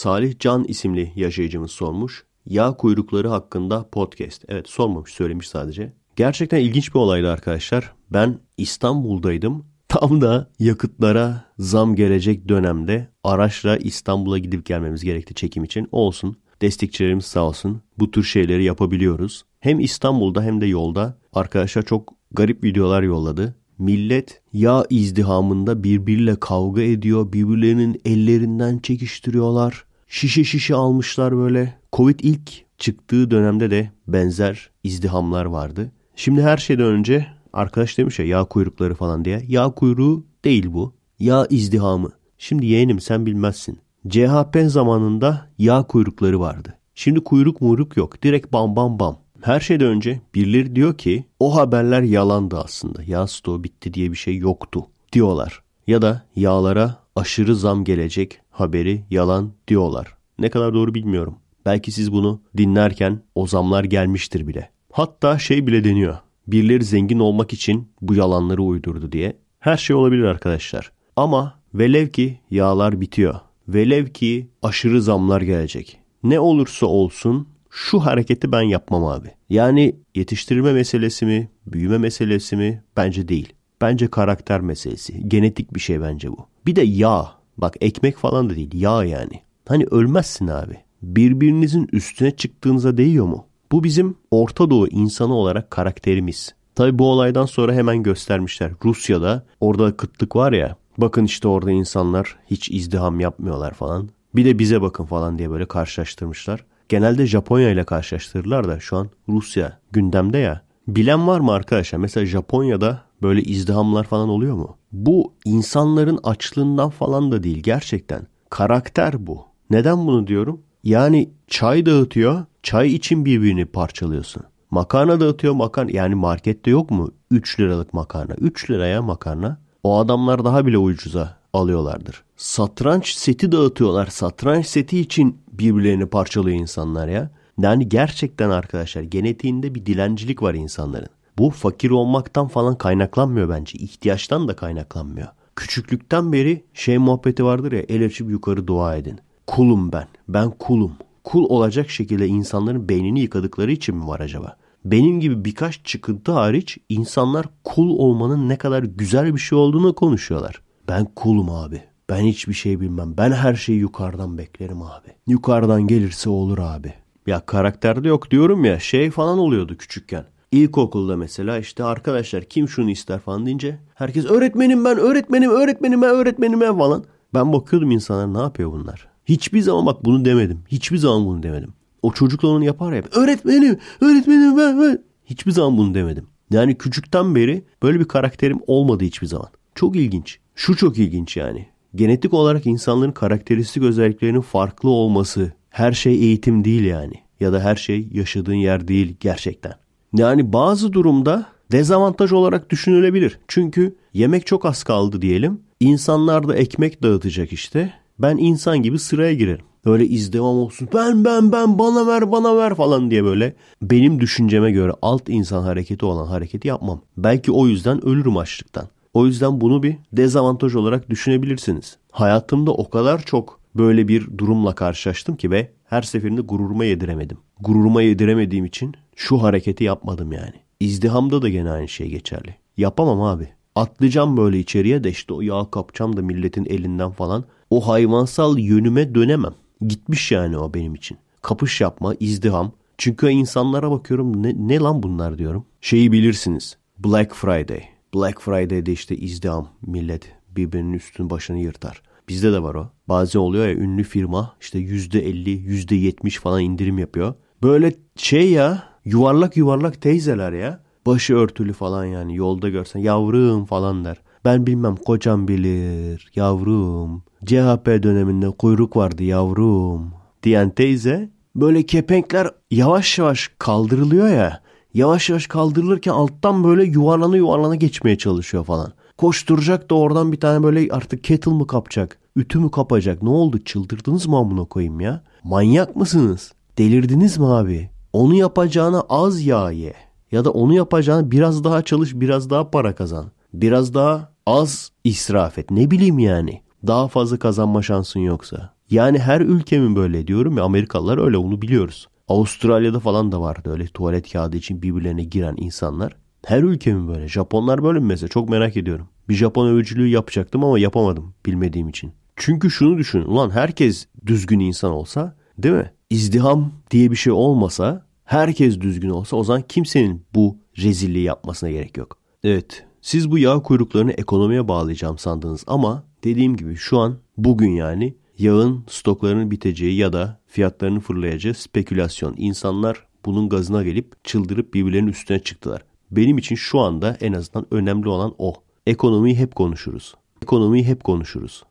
Salih Can isimli yaşayıcımız sormuş. Yağ kuyrukları hakkında podcast. Evet sormamış söylemiş sadece. Gerçekten ilginç bir olaydı arkadaşlar. Ben İstanbul'daydım. Tam da yakıtlara zam gelecek dönemde araçla İstanbul'a gidip gelmemiz gerekti çekim için. Olsun. Destekçilerimiz sağ olsun. Bu tür şeyleri yapabiliyoruz. Hem İstanbul'da hem de yolda arkadaşlar çok garip videolar yolladı. Millet yağ izdihamında birbiriyle kavga ediyor. Birbirlerinin ellerinden çekiştiriyorlar. Şişe şişe almışlar böyle. Covid ilk çıktığı dönemde de benzer izdihamlar vardı. Şimdi her şeyden önce arkadaş demiş ya yağ kuyrukları falan diye. Yağ kuyruğu değil bu. Yağ izdihamı. Şimdi yeğenim sen bilmezsin. CHP zamanında yağ kuyrukları vardı. Şimdi kuyruk muyruk yok. Direkt bam bam bam. Her şeyden önce birileri diyor ki o haberler yalandı aslında. Yağ stoğu bitti diye bir şey yoktu diyorlar. Ya da yağlara aşırı zam gelecek haberi yalan diyorlar. Ne kadar doğru bilmiyorum. Belki siz bunu dinlerken o zamlar gelmiştir bile. Hatta şey bile deniyor. Birileri zengin olmak için bu yalanları uydurdu diye. Her şey olabilir arkadaşlar. Ama velev ki yağlar bitiyor. Velev ki aşırı zamlar gelecek. Ne olursa olsun şu hareketi ben yapmam abi. Yani yetiştirme meselesi mi, büyüme meselesi mi bence değil. Bence karakter meselesi. Genetik bir şey bence bu. Bir de yağ. Bak ekmek falan da değil. Yağ yani. Hani ölmezsin abi. Birbirinizin üstüne çıktığınıza değiyor mu? Bu bizim Orta Doğu insanı olarak karakterimiz. Tabi bu olaydan sonra hemen göstermişler. Rusya'da orada kıtlık var ya. Bakın işte orada insanlar hiç izdiham yapmıyorlar falan. Bir de bize bakın falan diye böyle karşılaştırmışlar. Genelde Japonya ile karşılaştırırlar da şu an Rusya gündemde ya. Bilen var mı arkadaşlar? Mesela Japonya'da Böyle izdihamlar falan oluyor mu? Bu insanların açlığından falan da değil gerçekten. Karakter bu. Neden bunu diyorum? Yani çay dağıtıyor, çay için birbirini parçalıyorsun. Makarna dağıtıyor makarna. Yani markette yok mu 3 liralık makarna? 3 liraya makarna. O adamlar daha bile ucuza alıyorlardır. Satranç seti dağıtıyorlar. Satranç seti için birbirlerini parçalıyor insanlar ya. Yani gerçekten arkadaşlar genetiğinde bir dilencilik var insanların. Bu fakir olmaktan falan kaynaklanmıyor bence. İhtiyaçtan da kaynaklanmıyor. Küçüklükten beri şey muhabbeti vardır ya el açıp yukarı dua edin. Kulum ben. Ben kulum. Kul olacak şekilde insanların beynini yıkadıkları için mi var acaba? Benim gibi birkaç çıkıntı hariç insanlar kul olmanın ne kadar güzel bir şey olduğunu konuşuyorlar. Ben kulum abi. Ben hiçbir şey bilmem. Ben her şeyi yukarıdan beklerim abi. Yukarıdan gelirse olur abi. Ya karakterde yok diyorum ya şey falan oluyordu küçükken. İlkokulda mesela işte arkadaşlar kim şunu ister falan deyince herkes öğretmenim ben öğretmenim öğretmenim ben öğretmenim ben falan. Ben bakıyordum insanlar ne yapıyor bunlar. Hiçbir zaman bak bunu demedim. Hiçbir zaman bunu demedim. O çocukla onu yapar ya. Öğretmenim öğretmenim ben, ben. Hiçbir zaman bunu demedim. Yani küçükten beri böyle bir karakterim olmadı hiçbir zaman. Çok ilginç. Şu çok ilginç yani. Genetik olarak insanların karakteristik özelliklerinin farklı olması her şey eğitim değil yani. Ya da her şey yaşadığın yer değil gerçekten. Yani bazı durumda dezavantaj olarak düşünülebilir. Çünkü yemek çok az kaldı diyelim. İnsanlar da ekmek dağıtacak işte. Ben insan gibi sıraya girerim. Böyle izdevam olsun. Ben ben ben bana ver bana ver falan diye böyle benim düşünceme göre alt insan hareketi olan hareketi yapmam. Belki o yüzden ölürüm açlıktan. O yüzden bunu bir dezavantaj olarak düşünebilirsiniz. Hayatımda o kadar çok böyle bir durumla karşılaştım ki ve her seferinde gururuma yediremedim. Gururuma yediremediğim için şu hareketi yapmadım yani. İzdihamda da gene aynı şey geçerli. Yapamam abi. Atlayacağım böyle içeriye de işte o yağ kapacağım da milletin elinden falan. O hayvansal yönüme dönemem. Gitmiş yani o benim için. Kapış yapma, izdiham. Çünkü insanlara bakıyorum ne, ne lan bunlar diyorum. Şeyi bilirsiniz. Black Friday. Black Friday'de işte izdiham millet birbirinin üstünü başını yırtar. Bizde de var o. Bazen oluyor ya ünlü firma işte %50, %70 falan indirim yapıyor. Böyle şey ya Yuvarlak yuvarlak teyzeler ya. Başı örtülü falan yani yolda görsen yavrum falan der. Ben bilmem kocam bilir yavrum. CHP döneminde kuyruk vardı yavrum diyen teyze böyle kepenkler yavaş yavaş kaldırılıyor ya. Yavaş yavaş kaldırılırken alttan böyle yuvarlana yuvarlana geçmeye çalışıyor falan. Koşturacak da oradan bir tane böyle artık kettle mı kapacak? Ütü mü kapacak? Ne oldu? Çıldırdınız mı amına koyayım ya? Manyak mısınız? Delirdiniz mi abi? Onu yapacağına az yağ ye. Ya da onu yapacağına biraz daha çalış, biraz daha para kazan. Biraz daha az israf et. Ne bileyim yani. Daha fazla kazanma şansın yoksa. Yani her ülkemin böyle diyorum ya Amerikalılar öyle onu biliyoruz. Avustralya'da falan da vardı öyle tuvalet kağıdı için birbirlerine giren insanlar. Her ülkemin böyle. Japonlar böyle mi mesela? Çok merak ediyorum. Bir Japon övücülüğü yapacaktım ama yapamadım bilmediğim için. Çünkü şunu düşün. Ulan herkes düzgün insan olsa Değil mi? İzdiham diye bir şey olmasa, herkes düzgün olsa o zaman kimsenin bu rezilliği yapmasına gerek yok. Evet, siz bu yağ kuyruklarını ekonomiye bağlayacağım sandınız ama dediğim gibi şu an bugün yani yağın stoklarının biteceği ya da fiyatlarının fırlayacağı spekülasyon. İnsanlar bunun gazına gelip çıldırıp birbirlerinin üstüne çıktılar. Benim için şu anda en azından önemli olan o. Ekonomiyi hep konuşuruz. Ekonomiyi hep konuşuruz.